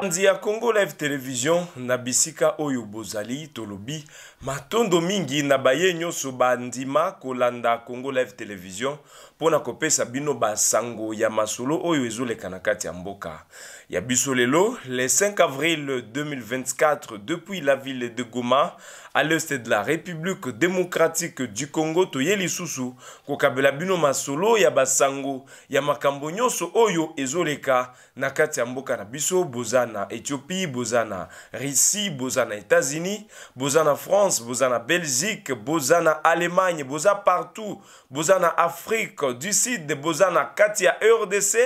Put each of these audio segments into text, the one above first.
mokonzi ya congo live television na bisika oyo bozali tolobi matondo mingi na baye nyonso bandima kolanda congo live television mpona kopesa bino basango ya masolo oyo ezoleka na kati ya mboka ya le 5 avril 2024 depuis la ville de goma à l'est de la république démocratique du congo toye lisusu kokabela bino masolo ya basango ya makambo nyonso oyo ezoleka na kati ya mboka na biso boza na éthiopie boza russie boza france boza belgique boza allemagne boza partout boza afrique afrique du sud boza na kati ya e rdc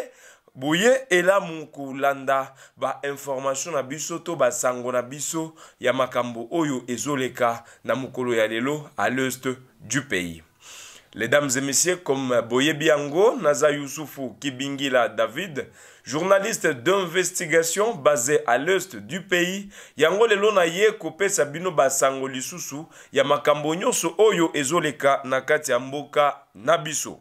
boye elamu kolanda bainformation na biso to basango na biso ya makambo oyo ezoleka na mokolo ya lelo à l'est du pays Mesdames et messieurs, comme Boye Biango, Naza Youssoufou Kibingila David, journaliste d'investigation basé à l'est du pays, yango lelo na ye kopesa bino basango lisusu ya makambo nyonso oyo ezoleka na kati ya mboka na biso.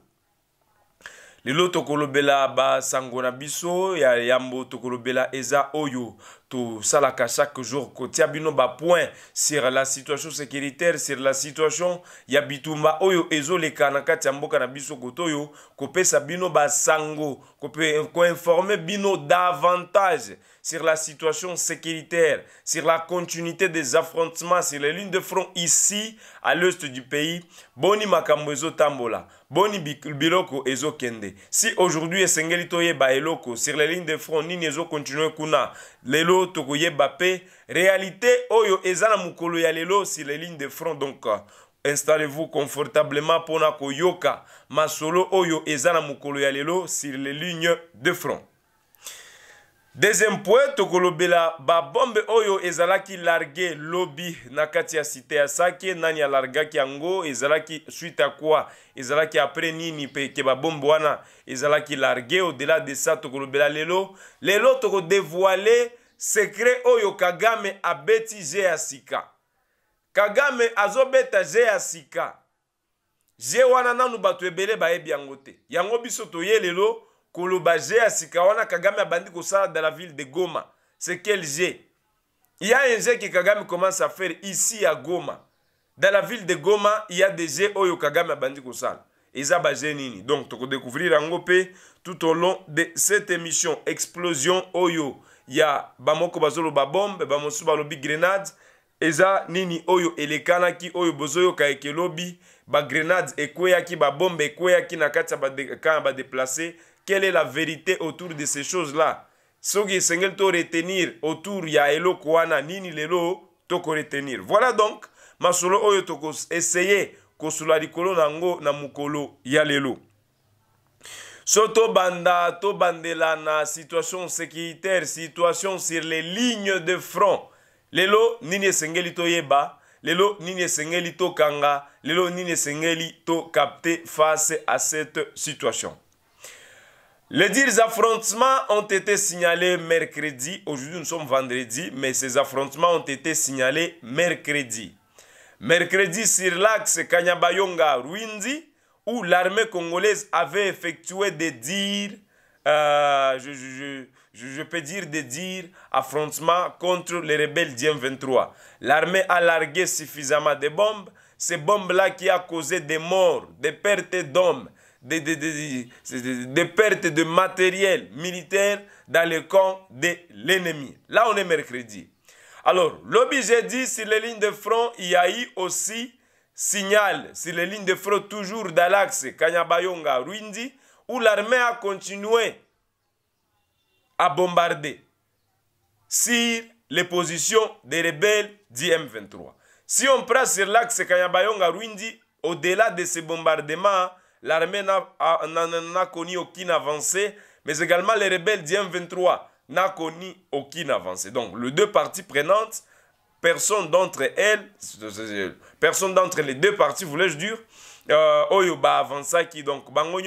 lelo tokolobela basango na biso ya yambo tokolobela eza oyo tosalaka chaque jour kotia bino bapoint sur la situation sécuritaire sur la situation ya bitumba oyo ezoleka na kati ya mboka na biso kote oyo kopesa bino basango koinforme bino davantage sur la situation sécuritaire, sur la continuité des affrontements sur les lignes de front ici, à l'est du pays, Boni Makambozo tambola, Boni Biloko ezo kende. Si aujourd'hui ba eloko, sur les lignes de front, ni ezo continue kuna, lelo toko yeba pe, réalité oyo ezana mukolo ya lelo sur les lignes de front, donc, installez-vous confortablement pour na koyoka, masolo oyo ezana mukolo ya lelo sur les lignes de front. deuxième point tokolobela babombe oyo ezalaki large lobi na kati ya site ya sake nani alargaki yango ezalaki suite ya kwa ezalaki apres nini peke babombe wana ezalaki large odela de sa tokolobela lelo lelo tokodevoile sekret oyo kagame abeti je ya sika kagame azobeta je ya sika je wana nanu bato ebele bayebi yango te yango biso toye lelo ya jeasi kawana kagame abandi kosala dans la ville de goma c'est quel g il y a un g que kagame commence à faire ici à goma dans la ville de goma il y a des jets oyo kagame abandi kosala eza baje nini donc découvrir en mpe tout au long de cette émission explosion oyo ya bamoko ba bombe bamosusu balobi grenade eza nini oyo ki oyo bozoyoka eke grenade bagrenade ekweyaki babombe ekweyaki na kati ba déplacer quelle est la vérité autour de ces choses-là soki esengeli to retenir autour ya elo koana nini lelo retenir. voilà donc masolo oyo toko kosula Rikolo Nango yango na mukolo ya lelo banda to bandela na situation sécuritaire situation sur les lignes de front lelo nini To yeba? lelo nini to kanga? lelo nini To capter face à cette situation les dires affrontements ont été signalés mercredi. Aujourd'hui, nous sommes vendredi, mais ces affrontements ont été signalés mercredi. Mercredi, sur l'axe Kanyabayonga-Ruindi, où l'armée congolaise avait effectué des dires, euh, je, peux dire des dires, affrontements contre les rebelles d'IM-23. L'armée a largué suffisamment de bombes. Ces bombes-là qui ont causé des morts, des pertes d'hommes, des, pertes de matériel militaire dans les camps de l'ennemi. Là, on est mercredi. Alors, l'objet dit, sur les lignes de front, il y a eu aussi signal, sur les lignes de front, toujours dans l'axe Kanyabayonga, Ruindi, où l'armée a continué à bombarder sur les positions des rebelles m 23 Si on prend sur l'axe Kanyabayonga, Ruindi, au-delà de ces bombardements, L'armée n'a connu aucune avancée, mais également les rebelles m 23 n'a connu aucune avancée. Donc, les deux parties prenantes, personne d'entre elles, personne d'entre les deux parties, voulais-je dire, euh, oyo ba qui donc bango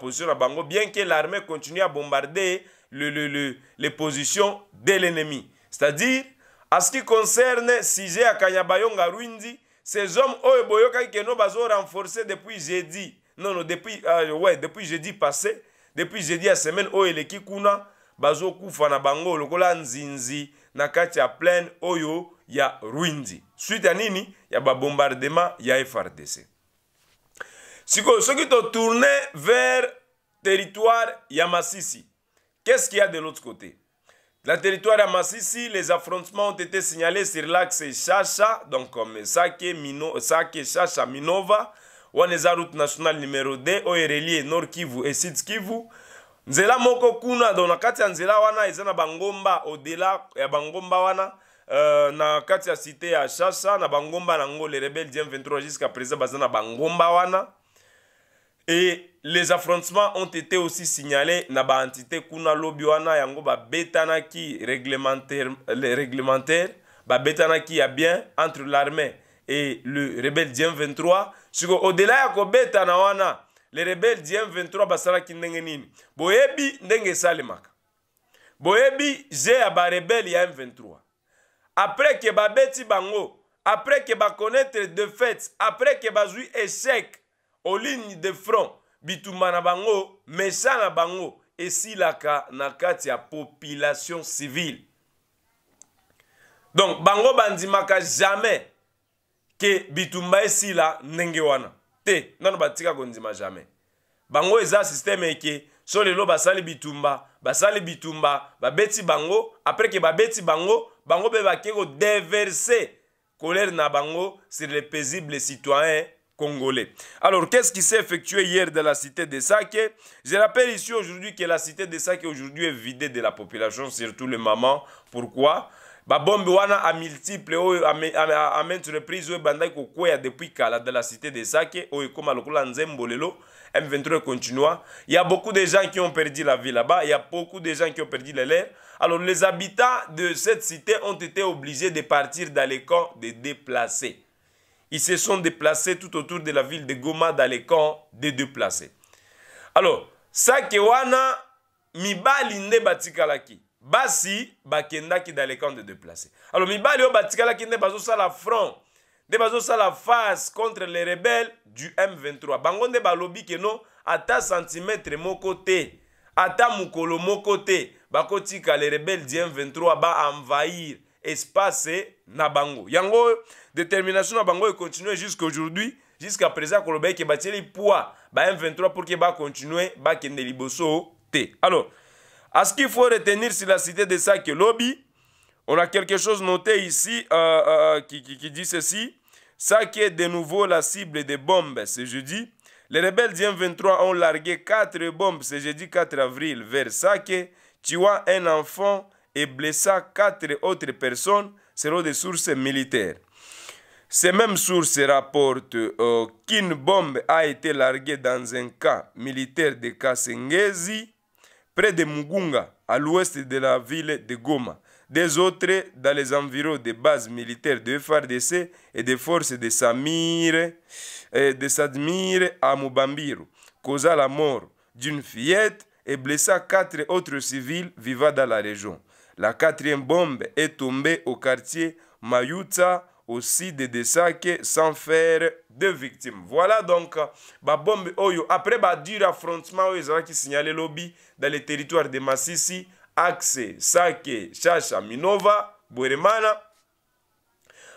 position à bango bien que l'armée continue à bombarder le, les positions de l'ennemi c'est-à-dire à ce qui concerne Sige Kanyabayonga Ruindi ces hommes oyo oh, boyokaki keno bazorenforce depuis jeudi non non depuis euh, ouais depuis jeudi passé depuis jeudi à semaine oyo oh, kikuna kuna bazokufa na bango lokola nzinzi na kati ya plaine oyo oh, ya ruindi suite à nini ya bombardement ya frdc qui soki tourné vers territoire ya masisi qu'est ce qu'il y a de l'autre côté La territoire à Massissi, les affrontements ont été signalés sur l'axe Chacha, donc comme euh, Sake, Mino, euh, Sake Chacha Minova, Waneza route nationale numéro 2, Oereli Nord Kivu et Sud Kivu. Nzela moko kuna donc na kati ya nzela wana eza na bangomba odela ya bangomba wana euh, na kati ya cité ya Chacha na bangomba nango les rebelles 23 jusqu'à présent baza na bangomba wana et les affrontements ont été aussi signalés dans l'entité kuna lobi ba yango qui réglementaire, réglementaire qui a bien entre l'armée et le rebelle Dm23. 23 Au-delà ya betana wana le rebelle dm 23 ki ndenge nini boyebi ndenge salemaka. boyebi je ya rebelle ya M23 après que ba beti bango après connaître de fait, après ba bazwi échec oligne de front bituma na bango mesa na bango esilaka na kati ya population civile donc bango bandimaka jamais ke bitumba esila ndenge wana te nano batika kondima jamais bango eza systeme eke so lelo basali bitumba basali bitumba babeti bango apres ke babeti bango bango mpe bake kodeverse kolere na bango sur le paisible citoyen congolais. Alors, qu'est-ce qui s'est effectué hier dans la cité de Sake Je rappelle ici aujourd'hui que la cité de Sake aujourd'hui est vidée de la population, surtout les mamans. Pourquoi babombe wana a multiple a maintes reprises oyo ebandaki depuis kala de la cité de sake oyo ekóma lokola m23 continua il y a beaucoup de gens qui ont perdu la vie là-bas il y a beaucoup de gens qui ont perdu les lèvres alors les habitants de cette cité ont été obligés de partir dans les camps de déplacés. Ils se sont déplacés tout autour de la ville de Goma dans les camps des déplacés. placés. Alors, que wana mibali ne batikalaki basi bakendaki dans les camps de déplacés. Alors, mibali ki batikalaki ça la front ça la face contre les rebelles du M23 Bangonde balobi ke non ata santimetre moko te ata mukolo moko côté, bakotika les rebelles du M23 envahir, espace na bango yango détermination na e continue jusqu'à aujourd'hui. jusqu'à présent qui eke les poids ba m23 pour continuer ba alors à ce qu'il faut retenir sur la cité de Sake lobby on a quelque chose noté ici euh, euh, euh, qui, dit ceci ça est de nouveau la cible des bombes ce jeudi. Les rebelles du 23 ont largué quatre bombes ce jeudi 4 avril vers Sake, vois, un enfant et blessa quatre autres personnes selon des sources militaires. Ces mêmes sources rapportent euh, qu'une bombe a été larguée dans un camp militaire de Kasengezi, près de Mugunga, à l'ouest de la ville de Goma. Des autres dans les environs des bases militaires de FRDC et des forces de Samir, euh, de Sadmir à Mubambiro, causa la mort d'une fillette et blessa quatre autres civils vivant dans la région. La quatrième bombe est tombée au quartier Mayuta, aussi de Desake, sans faire de victimes. Voilà donc, la bombe oyo, après le dur affrontement a qui signalé lobby dans les territoires de Massisi, Axe, Sake, Chacha, Minova,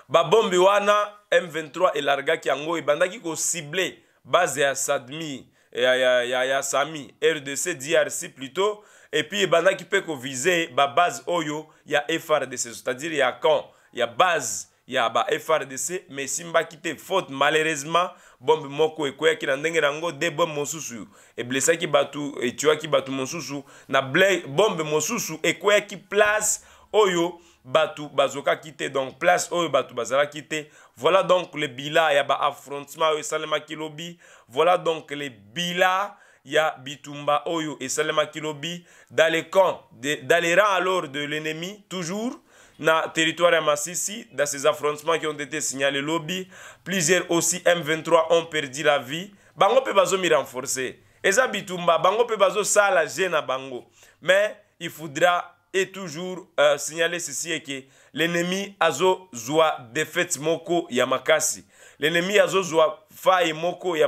La bombe wana M23 elargaki qui ko kocible base ya sadmi ya, ya, ya, ya sami rdc drc plutôt epuis ebandaki mpe kovize babase oyo ya frdc c'est-à-dire ya camp ya base ya ba frdc me esimbaki te faute malheureusement bombe moko ekweyaki na ndenge nango de bombe mosusu eblesaki bato etiwaki bato mosusu na bombe mosusu ekweyaki place oyo bato bazokaki te donc place oyo bato bazalaki te voilà donc le bila ya baaffrontement oyo esalemaki lobi voilà donc le bila ya bitumba oyo et lobi dans les camps dans les rangs alors de l'ennemi toujours na territoire dans ces affrontements qui ont été signalés lobi plusieurs aussi m23 ont perdu la vie bango mpe bazomi renforcer eza bitumba bango ça la sala à bango mais il faudra et toujours euh, signaler ceci que l'ennemi azozwa défaite moko Yamakasi l'ennemi a faille moko ya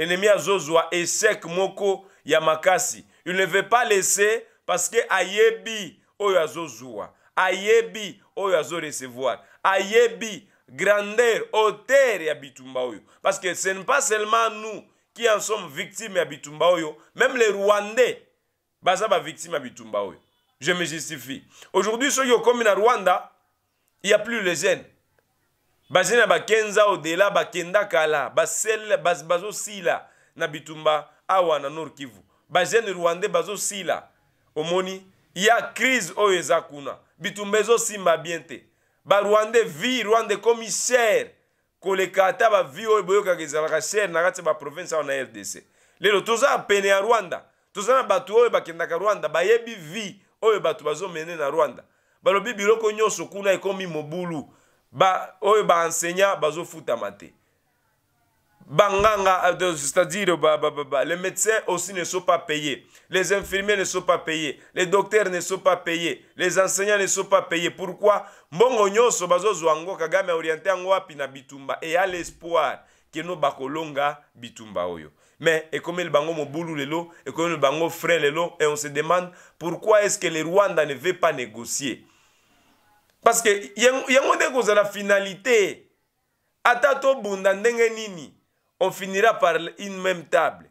l'ennemi zozua échec moko Yamakasi. makasi il ne veut pas laisser parce que ayebi oyo ayebi oyo recevoir. ayebi grandeur hauteur ya bitumba oyo parce que ce n'est pas seulement nous qui en sommes victimes ya bitumba oyo même les rwandais baza victimes ya bitumba oyo je me justifie aujourd'hui ont okomi à rwanda il n'y a plus les jeunes bazali na bakenza odela bakenda kala bazosila na bitumba awa na nord kivu bajeune rwandais bazosila omoni ya crise oyo eza kuna bitumba ezosimba bien te barwandais vi rwanda ekomi chere koleka ata bavi oyo boyokaka ezalaka chere na kati ya baprovince awa na rdc lelo toza pene ya rwanda toza na bato oyo bakendaka rwanda bayebi vi oyo bato bazomene na rwanda balobi biloko nyonso kuna ekomi mobulu ba oyo ba enseignant bazofutama banganga euh, c'est-à-dire bah, les médecins aussi ne sont pas payés les infirmiers ne sont pas payés les docteurs ne sont pas payés les enseignants ne sont pas payés pourquoi mbongo nyoso bazozwa ngo kagame orienté yango wapi na bitumba a l'espoir nos bakolonga bitumba oyo mais lot bango mobulu lelo le bango le lelo et on se demande pourquoi est-ce que le rwanda ne veut pas négocier parce que yango nde kozala finalité ata tobunda ndenge nini on finira par une même table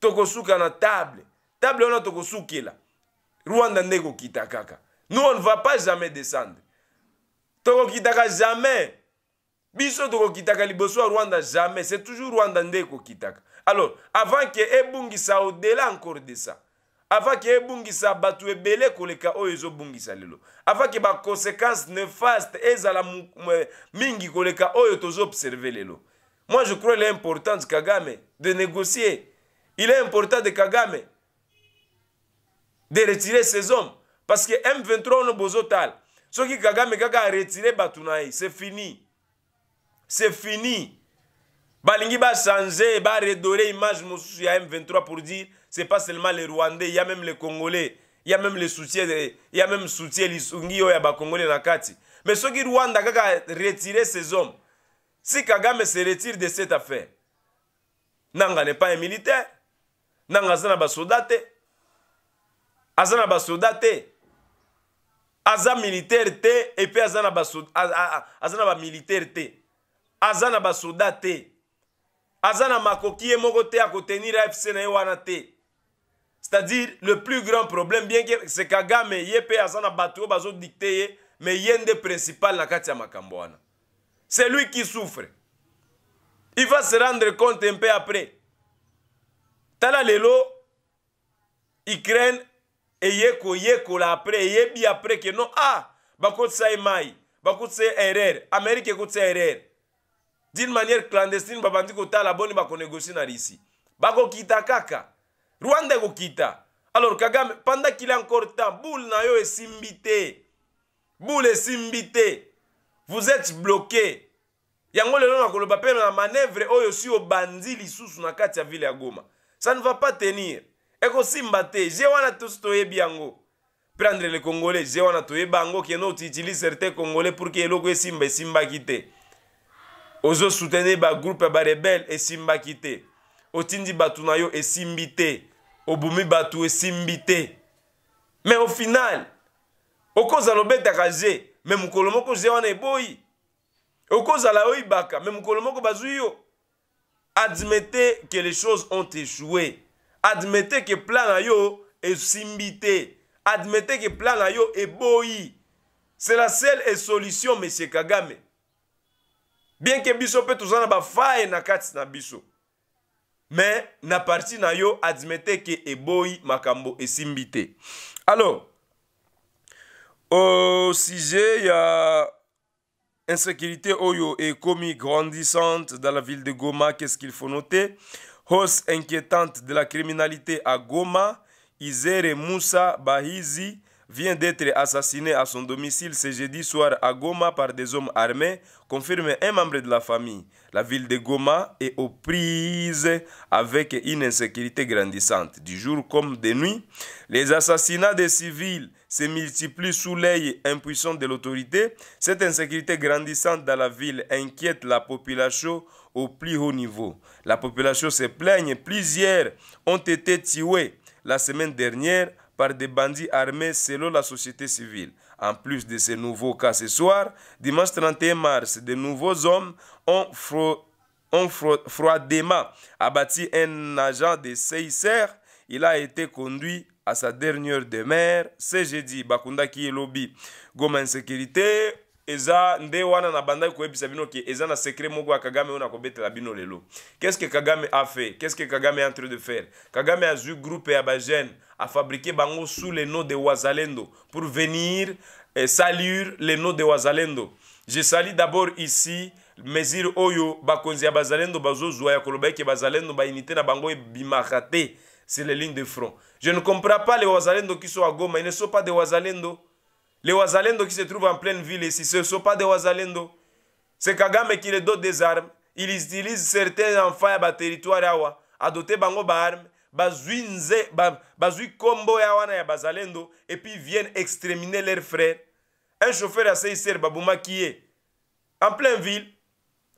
tokosuka na table table wana tokosukela rwanda nde kokita kaka nous on ne va pas jamais descendre tokokitaka jamais biso tokokitaka liboso ya rwanda jamais c'est toujours rwanda nde ekokitaka alors avant ke ebungisa au-delà encore de ça afaki ebungisa bato ebele koleka oyo ezobungisa lelo afaki baconséquence néfaste ezala mingi koleka oyo tozoobserve lelo moi je crois il est important de kagame de négocier il est important de kagame de retirer ses hommes parce que m23 ono bozotala soki kagame kaka aretire bato na ye c'est fini c'est fini balingi bachange baredore image mosusu ya m23 pour dire c'est pas seulement les Rwandais, il y a même les Congolais, il y a même les soutiens, il y a même soutien lisungi oyo oh, ya bakongolais na kati. Mais soki Rwanda kaka retirer ses hommes, si Kagame se retire de cette affaire, nanga n'est pas un militaire, nanga aza na basoda te, aza na basoda te, aza militaire te, et puis aza na bamilitaire te, aza na basoda te, aza na makoki ye moko te ya kotenir AFC na ye wana te c'est-à-dire le plus grand problème bien ke c'est kagame ye mpe aza na bato oyo bazodikte ye mais ye nde principal na kati ya makambo wana c'est lui qui souffre il va se rendre compte mpe après tala lelo ukraine eye koyekola apres eyebi apres ke non ah bakotisa ye mai bakotisa ye erreur amerike ekotisa erreur d'une manière clandestine babandi kotala boni bakonegocie na risi bakokita kaka rwanda ekokita alors kagame panda kili encore temps boule na yo esimbi te boule esimbi te vous êtes bloqué yango lelo nakoloba mpe na manevre oyo si obandi lisusu na kati ya ville ya goma ça ne va pas tenir ekosimba te je wana tosi toyebi yango prendre le congolais je wana toyeba yango kende otiutilize certain congolais pour ke eloko esimba esimbaki te ozosoutenir bagroupe ya barebele esimbaki te otindi tindi na yo simbité, au obumi batou est simbité. Mais au final au okozala un je au cause moko je wana eboyi okozala oyibaka même mokolo moko un yo admettez que les choses ont échoué admettez que plan na yo est admettez que plan na yo c'est la seule et solution monsieur kagame bien que biso peut toza ba bafaye na kati na biso me na parti na yo admete eke eboyi makambo esimbi te alors au sujet ya insécurité oyo ekomi grandissante dans la ville de goma qu'est-ce qu'il faut noter hausse inquiétante de la criminalité à goma izere musa bahizi vient d'être assassiné à son domicile ce jeudi soir à Goma par des hommes armés, confirme un membre de la famille. La ville de Goma est aux prises avec une insécurité grandissante, du jour comme de nuit. Les assassinats des civils se multiplient sous l'œil impuissant de l'autorité. Cette insécurité grandissante dans la ville inquiète la population au plus haut niveau. La population se plaigne, plusieurs ont été tués la semaine dernière par des bandits armés selon la société civile. En plus de ces nouveaux cas ce soir, dimanche 31 mars, de nouveaux hommes ont, froidement abattu un agent de CICR. Il a été conduit à sa dernière demeure ce jeudi. Bakunda qui est lobby. Goma sécurité eza nde wana na bandaki koyebisa bino ke eza na sekre moko a kagame oyo la bino lelo qu'est-ce que kagame a fait qu'est-ce que kagame est en train de faire kagame a azwi groupe ya a fabriqué bango sous le nom de wazalendo pour venir eh, salir le nom de wazalendo je sali d'abord ici mesure oyo bakonzi ya bazalendo bazozwa ya koloba eke bazalendo baunité na bango e bimakate sur les lignes de front je ne comprends pas les wazalendo qui sont à goma ils ne sont pas des wazalendo Les Wazalendo qui se trouvent en pleine ville ici, ce ne sont pas des Wazalendo. C'est Kagame qui les dote des armes. Il utilise certains enfants à territoire awa, à doter bango ba armes, bazui nze, bazui combo ya wana ya Bazalendo, et puis viennent exterminer leurs frères. Un chauffeur à CICR Babouma qui est en pleine ville,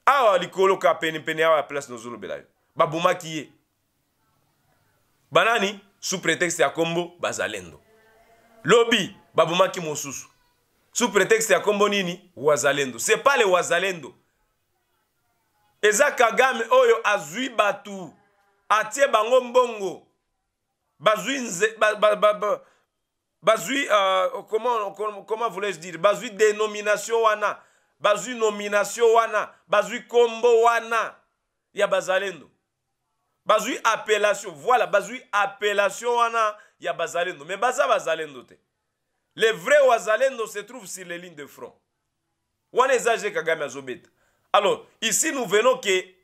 awa likolo ka pene pene awa place nozolobela yo babomaki ye banani sous prétexte ya kombo bazalendo lobi babumaki mosusu sous prétexte à combo nini wazalendo c'est pas le wazalendo ezakagame oyo azui batu. atie bango mbongo bazui nze ba, euh, comment, comment voulais-je dire bazui dénomination wana bazui nomination wana bazui kombo wana ya bazalendo bazui appellation voilà bazui appellation wana ya bazalendo mais baza bazalendo te les vrais wazalendo se trouvent sur les lignes de front wana eza je kagame azobeta alors ici nous venons ke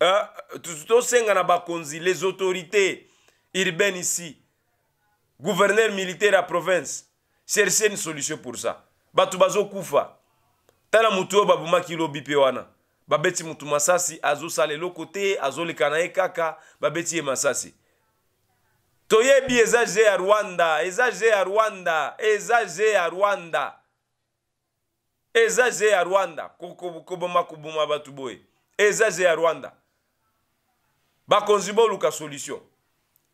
uh, tosenga na bakonzi les autorités urbaines ici gouverneur militaire ya province chercher une solution pour ça bato bazokufa tala motu oyo babomaki lobi mpe wana babeti motu masasi azosala eloko te azoleka na ye kaka babeti ye masasi toyebi eza g ya rwanda eza g ya rwanda eza g ya rwanda eza g ya rwanda koboma koboma bato boye eza g ya rwanda bakonzi boluka solution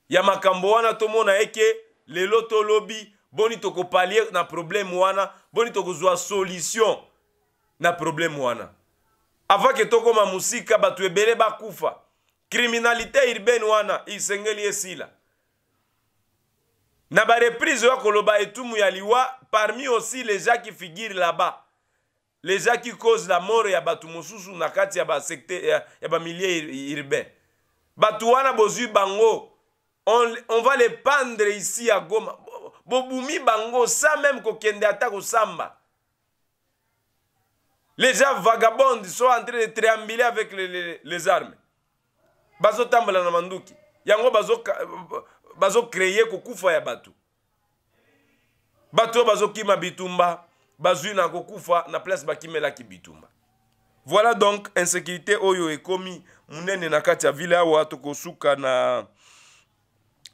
ya makambo wana tomona eke lelo tolobi boni tokopalie na probleme wana boni tokozwa solution na probleme wana avant ke tokoma mosika bato ebele bakufa kriminalité urbaine wana esengeli esila na bareprise oyo akoloba etumu ya liwa parmi aussi les gens qui figure là-bas les gens qui cause la mort ya bato mosusu na kati ya basecte ya, ya bamilier urbain bato wana bozwi bango on, on va les pendre ici à goma bobumi bango sans même kokende ata kosamba les gens vagabondes sont en train de triambuler avec les, les, les armes bazotambola na manduki yango Bazo créer kokufa ya batu. Batu bazo kima bitumba bazina na kokufa na place ki bitumba voilà donc insécurité oyo ekomi munene na kati ya ville awa tokosuka na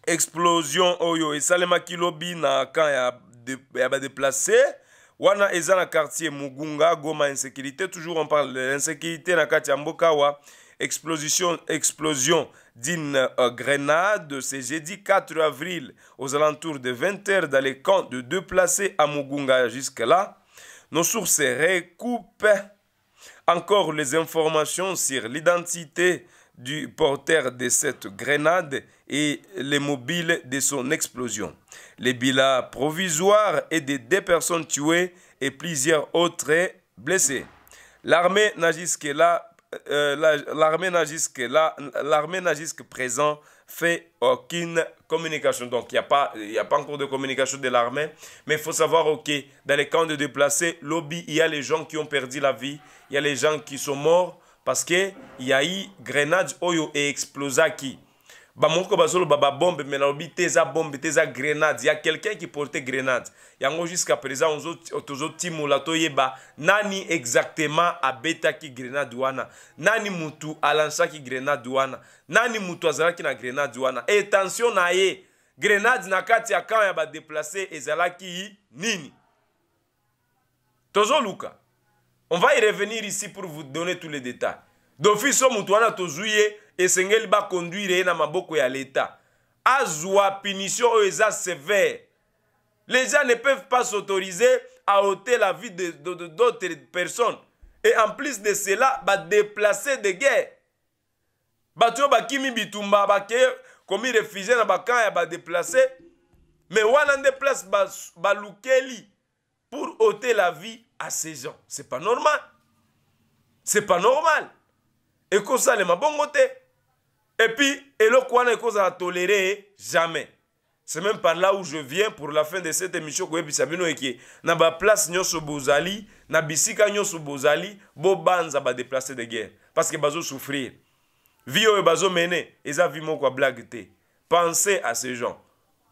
explosion oyo esalemaki lobi na kan ya, de, ya déplacer. wana eza na quartier mugunga goma insécurité toujours on parle de l'insécurité na kati ya Mbokawa. Explosion, d'une euh, grenade, c'est jeudi 4 avril, aux alentours de 20h, dans les camps de deux placés à Mugunga. Jusque-là, nos sources recoupent encore les informations sur l'identité du porteur de cette grenade et les mobiles de son explosion. Les bilans provisoires et des deux personnes tuées et plusieurs autres blessés. L'armée n'a jusque-là euh, l'armée nagisque, l'armée nagisque présent fait aucune communication. Donc, il n'y a, pas, a pas encore de communication de l'armée. Mais il faut savoir, OK, dans les camps de déplacés, lobby, il y a les gens qui ont perdu la vie. Il y a les gens qui sont morts parce qu'il y a eu grenades, oyo et explosa qui. bamoko bazoloba babombe me nalobi te eza bombe te eza grenade ya quelqu'un qui porte grenade yango jusqu'à présent tozotimola toyeba nani exactement abetaki grenade wana nani mutu alansaki grenade wana nani mutu azalaki na grenade wana intention eh, na ye grenade na kati ya kamp ya badeplace ezalaki nini tozoluka on va y revenir ici pour vous donner tous les détails d'office o mutu wana tozwi ye Et esengeli bakonduire conduire na maboko ya l'état azwa punition oyo sévère les gens ne peuvent pas s'autoriser à ôter la vie d'autres de, d'autres personnes et en plus de cela déplacer de guerre tu ba Kimi bitumba ke komi na ya déplacer, mais wana déplace place balukeli pour ôter la vie à ces gens c'est pas normal c'est pas normal Et ma bon côté. Et quoi eloko wana à tolere jamais c'est même par là où je viens pour la fin de cette émission vous Nous eke na place nyonso bozali na bisika nyonso bozali bobanza déplacer de guerre parce que Vio souffrir, bazo mene, eza vie moko blague te pensez à ces gens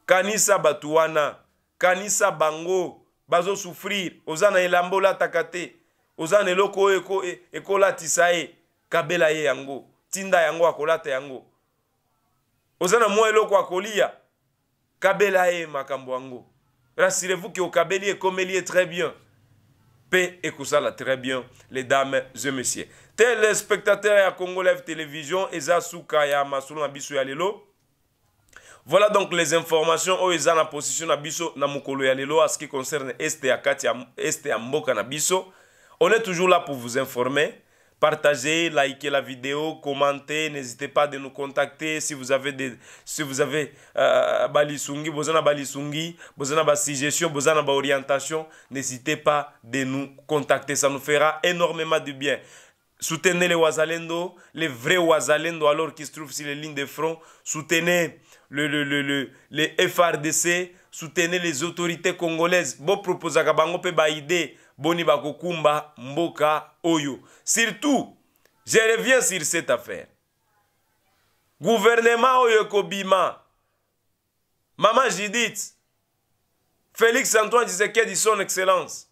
kanisa batuana, kanisa bango bazo souffrir. na elambola takate, takate, oza na eloko eko la tisae, kabela ye yango tinda yango akolata yango Ozana na Kwa eloko akolia kabela ye makambo yango rassurez-vous Kabeli okabeli ekomeli ye très bien mpe ekosala très bien les dames et messieurs telespectateur à congo live télévision eza suka ya masolo na biso ya lelo voilà donc les informations oyo position na na mokolo ya lelo à ce qui concerne este a Katia, mboka na on est toujours là pour vous informer partagez, likez la vidéo, commentez, n'hésitez pas de nous contacter si vous avez des si vous avez euh, balisungi, balisungi, orientation, n'hésitez pas de nous contacter, ça nous fera énormément de bien. Soutenez les Wazalendo, les vrais Wazalendo alors qui se trouvent sur les lignes de front, soutenez le, le, le, le, les FRDC, soutenait les autorités congolaises. Bon proposa à Kabango pe idée boni bakokumba, mboka, oyo. Surtout, je reviens sur cette affaire. Gouvernement oyo kobima. Maman Judith, Félix Antoine dit son excellence.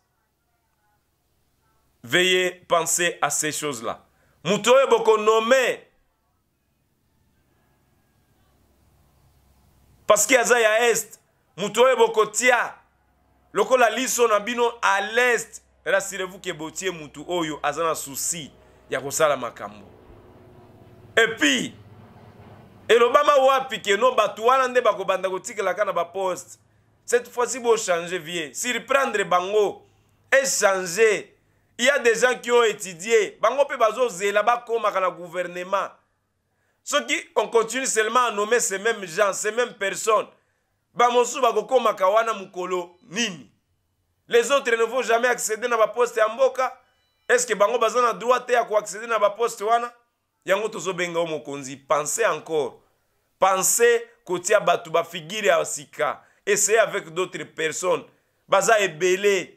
Veillez penser à ces choses-là. Moutoye boko nommé parceke aza ya este moto oyo bokotia lokola liso na bino oh, a leste rasirez-vous ke botie motu oyo aza na susi ya kosala makambo epuis elobama wapi ke no bato wana nde bakobanda kotikelaka na baposte cette fois-ci bochange vie surprendre bango echange il y a des gens qui ont étudie bango mpe bazozela bakomaka na gouvernement soki on continue seulement à nommer ces mêmes gens ces mêmes personnes bamosusu bakokomaka wana mokolo nini les autres ne vont jamais accéder na baposte ya mboka estce bango baza na droit te ya koaccéder na baposte wana yango tozobenga yo mokonzi pense encore pense kotia bato bafigire ya sika essaye avec d'autres personnes baza ebele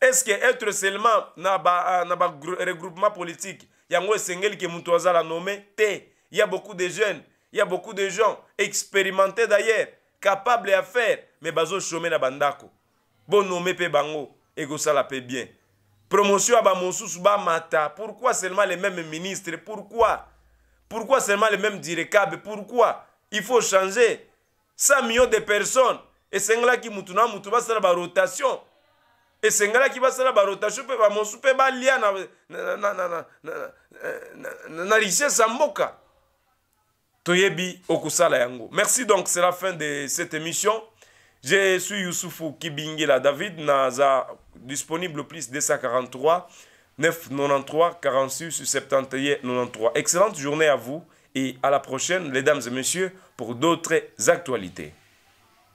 estce etre seulement na baregroupement ba, na ba politique yango esengeli ke moto azala nome te Il y a beaucoup de jeunes, il y a beaucoup de gens expérimentés d'ailleurs, capables à faire, mais bazo chômé na bandako. Bon nommé pe bango, et que ça bien. Promotion à ba Mata. Pourquoi seulement les mêmes ministres Pourquoi Pourquoi seulement les mêmes directeurs Pourquoi Il faut changer. 100 millions de personnes. Et c'est là qui mutuna mutuba sala rotation. Et c'est là qui va sala la rotation pe Bamosu pe ba lia na na na na na na toyebi okusala yango merci donc c'est la fin de cette émission je suis Youssoufou kibingila david naza disponible plus 243 993 46 71 93 excellente journée à vous et à la prochaine les dames et messieurs pour d'autres actualités